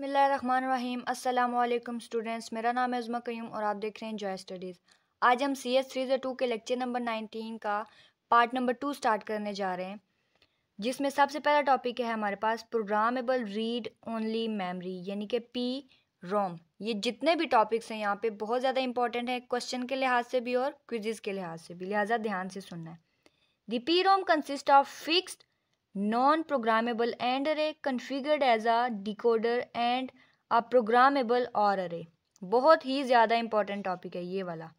बसमीम् अल्लाम स्टूडेंट्स मेरा नाम है उज़मा कयूम और आप देख रहे हैं जॉय स्टडीज़ आज हम सी एस थ्री जो टू के लेक्चर नंबर नाइनटीन का पार्ट नंबर टू स्टार्ट करने जा रहे हैं जिसमें सबसे पहला टॉपिक है हमारे पास प्रोग्रामेबल रीड ओनली मेमरी यानी कि पी रोम ये जितने भी टॉपिक्स हैं यहाँ पर बहुत ज़्यादा इंपॉर्टेंट है क्वेश्चन के लिहाज से भी और क्विजेज़ के लिहाज से भी लिहाजा ध्यान से सुनना है the P ROM consist of fixed non programmable and array configured as a decoder and a programmable or array बहुत ही ज़्यादा इंपॉर्टेंट टॉपिक है ये वाला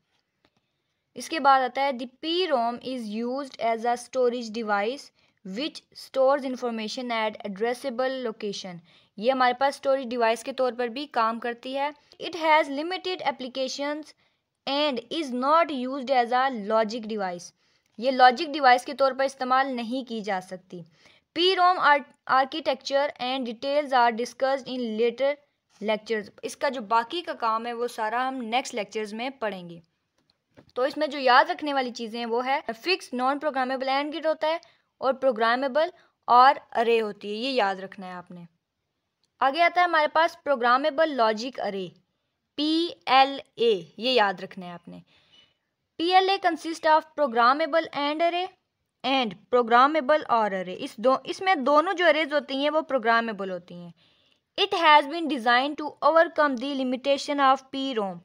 इसके बाद आता है the P ROM is use as a storage device which stores information at addressable location ये हमारे पास स्टोरेज डिवाइस के तौर पर भी काम करती है it has limited applications and is not use as a logic device ये लॉजिक डिवाइस के तौर पर इस्तेमाल नहीं की जा सकती P ROM architecture and details are discussed in later lectures इसका जो बाकी का काम है वो सारा हम नेक्स्ट लेक्चर्स में पढ़ेंगे तो इसमें जो याद रखने वाली चीज़ें हैं वो है fix non programmable and gate होता है और प्रोग्रामेबल और अरे होती है ये याद रखना है आपने आगे आता है हमारे पास programmable logic array P L A ये याद रखना है आपने A consist of programmable and array and programmable or array इस दो इसमें दोनों जो अरेज होती हैं वो प्रोग्रामेबल होती हैं it has been design to overcome the limitation of P ROM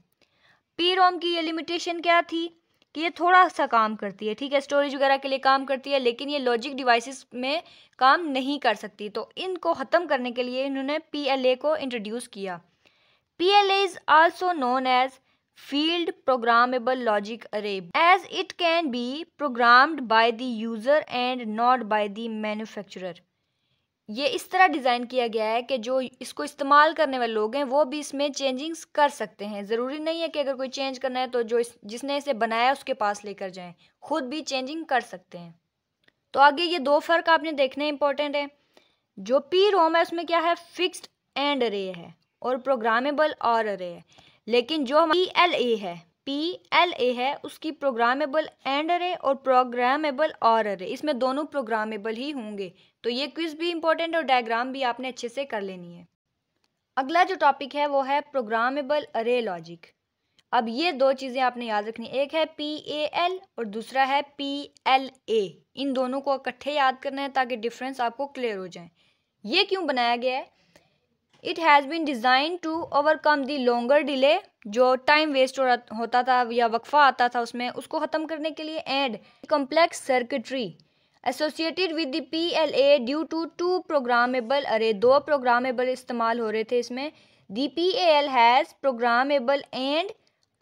P ROM की ये लिमिटेशन क्या थी कि ये थोड़ा सा काम करती है ठीक है स्टोरेज वगैरह के लिए काम करती है लेकिन ये लॉजिक डिवाइसेस में काम नहीं कर सकती तो इनको ख़त्म करने के लिए इन्होंने पी एल ए को इंट्रोड्यूस किया P L A is also known as field programmable logic array as it can be programmed by the user and not by the manufacturer ये इस तरह डिज़ाइन किया गया है कि जो इसको इस्तेमाल करने वाले लोग हैं वो भी इसमें चेंजिंग्स कर सकते हैं ज़रूरी नहीं है कि अगर कोई चेंज करना है तो जो इस जिसने इसे बनाया उसके पास लेकर जाएं खुद भी चेंजिंग कर सकते हैं तो आगे ये दो फ़र्क आपने देखने इंपॉर्टेंट है जो पी रोम है उसमें क्या है फिक्स्ड एंड अरे है और प्रोग्रामेबल और अरे है लेकिन जो पी एल ए है पी एल ए है उसकी प्रोग्रामेबल एंड अरे और प्रोग्रामेबल और अरे इसमें दोनों प्रोग्रामेबल ही होंगे तो ये क्विज भी इंपॉर्टेंट और डायग्राम भी आपने अच्छे से कर लेनी है अगला जो टॉपिक है वो है प्रोग्रामेबल अरे लॉजिक अब ये दो चीज़ें आपने याद रखनी एक है पी ए एल और दूसरा है पी एल ए इन दोनों को इकट्ठे याद करना है ताकि डिफरेंस आपको क्लियर हो जाए ये क्यों बनाया गया है it has been design to overcome the longer delay जो टाइम वेस्ट होता था या वक्फा आता था उसमें उसको ख़त्म करने के लिए and complex circuitry associated with the P L A due to two programmable array दो प्रोग्रामेबल इस्तेमाल हो रहे थे इसमें the P L has programmable and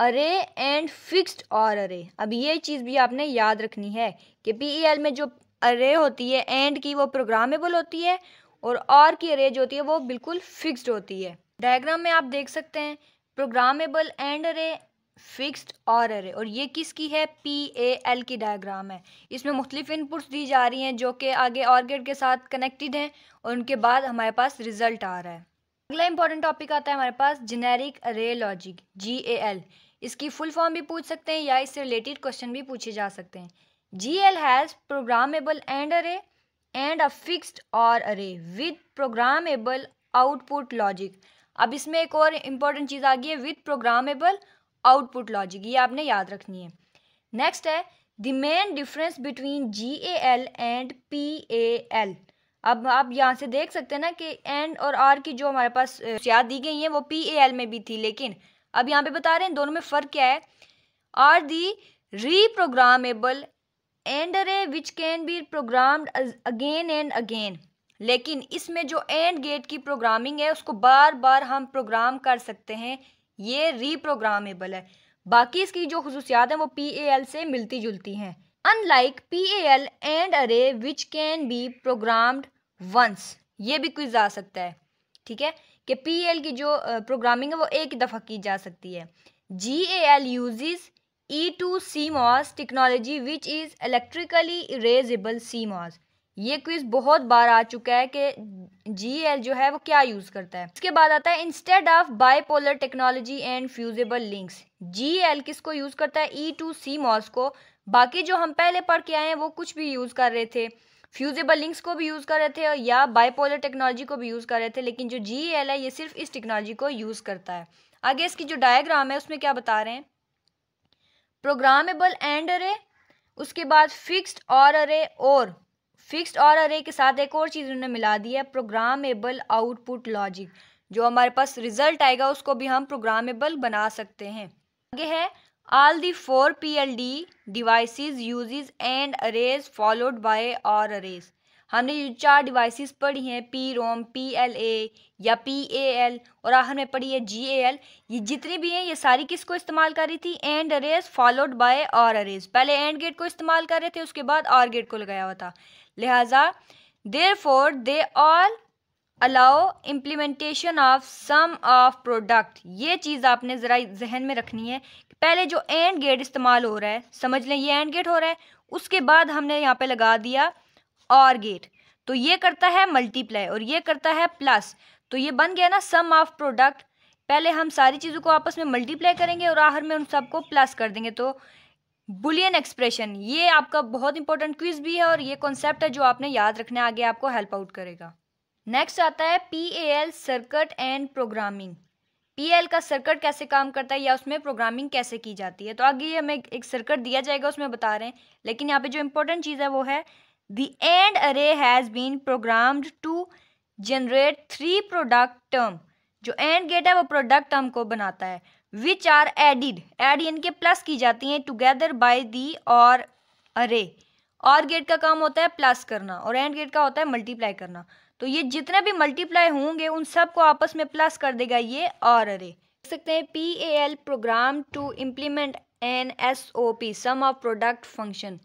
array and fixed or array अब ये चीज़ भी आपने याद रखनी है कि पी एल e में जो अरे होती है एंड की वो प्रोग्रामेबल होती है और आर की रेंज होती है वो बिल्कुल फिक्स्ड होती है डायग्राम में आप देख सकते हैं प्रोग्रामेबल एंड अरे फिक्स्ड और अरे और ये किसकी है पी ए एल की डायग्राम है इसमें मुख्तलिफ इनपुट्स दी जा रही हैं जो कि आगे और गेट के साथ कनेक्टेड हैं और उनके बाद हमारे पास रिजल्ट आ रहा है अगला इंपॉर्टेंट टॉपिक आता है हमारे पास generic array logic G A L इसकी फुल फॉर्म भी पूछ सकते हैं या इससे रिलेटेड क्वेश्चन भी पूछे जा सकते हैं G L has programmable and array and a fixed or array with programmable output logic अब इसमें एक और इम्पॉर्टेंट चीज़ आ गई है विद प्रोग्रामेबल आउटपुट लॉजिक ये आपने याद रखनी है नेक्स्ट है the main difference between G A L and P A L अब आप यहाँ से देख सकते हैं ना कि एंड और आर की जो हमारे पास याद दी गई है वो पी ए एल में भी थी लेकिन अब यहाँ पे बता रहे हैं दोनों में फ़र्क क्या है are the reprogrammable and array which can be programmed again and again लेकिन इसमें जो एंड गेट की प्रोग्रामिंग है उसको बार बार हम प्रोग्राम कर सकते हैं ये रीप्रोग्रामेबल है बाकी इसकी जो खसूसियात हैं वो पी ए एल से मिलती जुलती हैं unlike P A L and array which can be programmed once ये भी कुछ जा सकता है ठीक है कि पी एल की जो प्रोग्रामिंग है वो एक दफ़ा की जा सकती है G A L uses E two C MOS technology which is electrically erasable MOS ये क्विज़ बहुत बार आ चुका है कि जी एल जो है वो क्या यूज़ करता है इसके बाद आता है instead of bipolar technology and fusible links G L किस को यूज़ करता है ई टू सी मॉस को बाकी जो हम पहले पढ़ के आए हैं वो कुछ भी यूज़ कर रहे थे फ्यूजेबल लिंक्स को भी यूज़ कर रहे थे या बाईपोलर टेक्नोलॉजी को भी यूज़ कर रहे थे लेकिन जो जी एल है ये सिर्फ इस टेक्नोलॉजी को यूज़ करता है आगे इसकी जो डायग्राम है उसमें क्या बता रहे हैं प्रोग्रामेबल एंड अरे उसके बाद फिक्स्ड और अरे और फिक्स्ड और अरे के साथ एक और चीज़ उन्होंने मिला दी है प्रोग्रामेबल आउटपुट लॉजिक जो हमारे पास रिजल्ट आएगा उसको भी हम प्रोग्रामेबल बना सकते हैं आगे है all the four P L D devices use and arrays followed by or arrays हमने ये चार डिवाइसेस पढ़ी हैं P ROM P L A या पी ए एल और आखिर में पढ़ी है जी ए एल ये जितनी भी हैं ये सारी किस को इस्तेमाल कर रही थी and arrays followed by or arrays पहले एंड गेट को इस्तेमाल कर रहे थे उसके बाद आर गेट को लगाया हुआ था लिहाजा therefore they all allow implementation of sum of product ये चीज़ आपने ज़रा जहन में रखनी है पहले जो एंड गेट इस्तेमाल हो रहा है समझ लें ये एंड गेट हो रहा है उसके बाद हमने यहाँ पे लगा दिया और गेट तो ये करता है मल्टीप्लाई और ये करता है प्लस तो ये बन गया ना सम ऑफ प्रोडक्ट पहले हम सारी चीज़ों को आपस में मल्टीप्लाई करेंगे और आखिर में उन सबको प्लस कर देंगे तो बुलियन एक्सप्रेशन ये आपका बहुत इंपॉर्टेंट क्विज भी है और ये कॉन्सेप्ट है जो आपने याद रखना है आगे आपको हेल्प आउट करेगा नेक्स्ट आता है P A L circuit and programming P L का सर्कट कैसे काम करता है या उसमें प्रोग्रामिंग कैसे की जाती है तो आगे हमें एक सर्कट दिया जाएगा उसमें बता रहे हैं लेकिन यहाँ पे जो इंपॉर्टेंट चीज़ है वो है The AND array has been programmed to generate three product term. जो एंड गेट है वो प्रोडक्ट टर्म को बनाता है विच आर एडिड एड इनके प्लस की जाती हैं टुगेदर बाय दी और अरे और गेट का काम होता है प्लस करना और एंड गेट का होता है मल्टीप्लाई करना तो ये जितने भी मल्टीप्लाई होंगे उन सब को आपस में प्लस कर देगा ये और अरे देख सकते हैं P A L program to implement an S O P sum of product function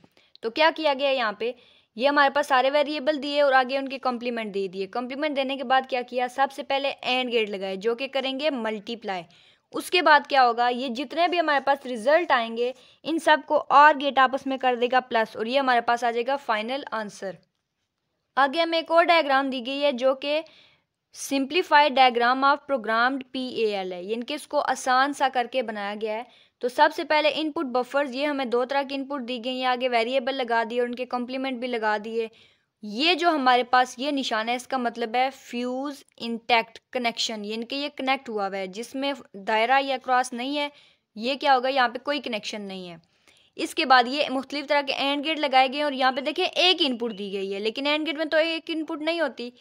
तो क्या किया गया यहाँ पे ये हमारे पास सारे वेरिएबल दिए और आगे उनके कॉम्प्लीमेंट दे दिए कॉम्प्लीमेंट देने के बाद क्या किया सबसे पहले एंड गेट लगाए जो कि करेंगे मल्टीप्लाई उसके बाद क्या होगा ये जितने भी हमारे पास रिजल्ट आएंगे इन सब को और गेट आपस में कर देगा प्लस और ये हमारे पास आ जाएगा फाइनल आंसर आगे हमें एक और डायग्राम दी गई है जो कि simplified diagram of programmed P A L है यानी कि इसको आसान सा करके बनाया गया है तो सबसे पहले इनपुट बफर्स ये हमें दो तरह की इनपुट दी गई हैं आगे वेरिएबल लगा दिए और उनके कॉम्प्लीमेंट भी लगा दिए ये जो हमारे पास ये निशान है इसका मतलब है फ्यूज़ इंटैक्ट कनेक्शन यानी ये कनेक्ट हुआ हुआ है जिसमें दायरा या क्रॉस नहीं है ये क्या होगा यहाँ पे कोई कनेक्शन नहीं है इसके बाद ये मुख्तलिफ तरह के एंड गेट लगाए गए और यहाँ पे देखिए एक इनपुट दी गई है लेकिन एंड गेट में तो एक इनपुट नहीं होती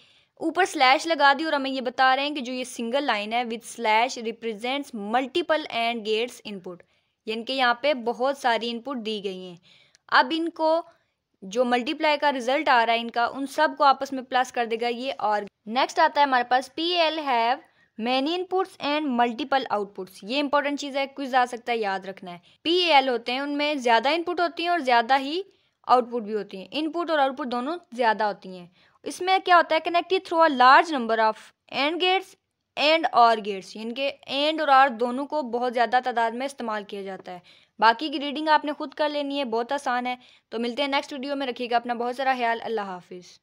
ऊपर स्लैश लगा दी और हमें ये बता रहे हैं कि जो ये सिंगल लाइन है with slash represents multiple and gates input यानी कि यहाँ पे बहुत सारी इनपुट दी गई हैं अब इनको जो मल्टीप्लाई का रिजल्ट आ रहा है इनका उन सब को आपस में प्लस कर देगा ये और नेक्स्ट आता है हमारे पास P L have many inputs and multiple outputs ये इंपॉर्टेंट चीज़ है क्विज आ सकता है याद रखना है पी एल होते हैं उनमें ज़्यादा इनपुट होती हैं और ज़्यादा ही आउटपुट भी होती हैं इनपुट और आउटपुट दोनों ज़्यादा होती हैं इसमें क्या होता है connective through a large number of and gates and or gates इनके एंड और आर दोनों को बहुत ज़्यादा तादाद में इस्तेमाल किया जाता है बाकी की रीडिंग आपने खुद कर लेनी है बहुत आसान है तो मिलते हैं नेक्स्ट वीडियो में रखिएगा अपना बहुत सारा ख्याल अल्लाह हाफिज़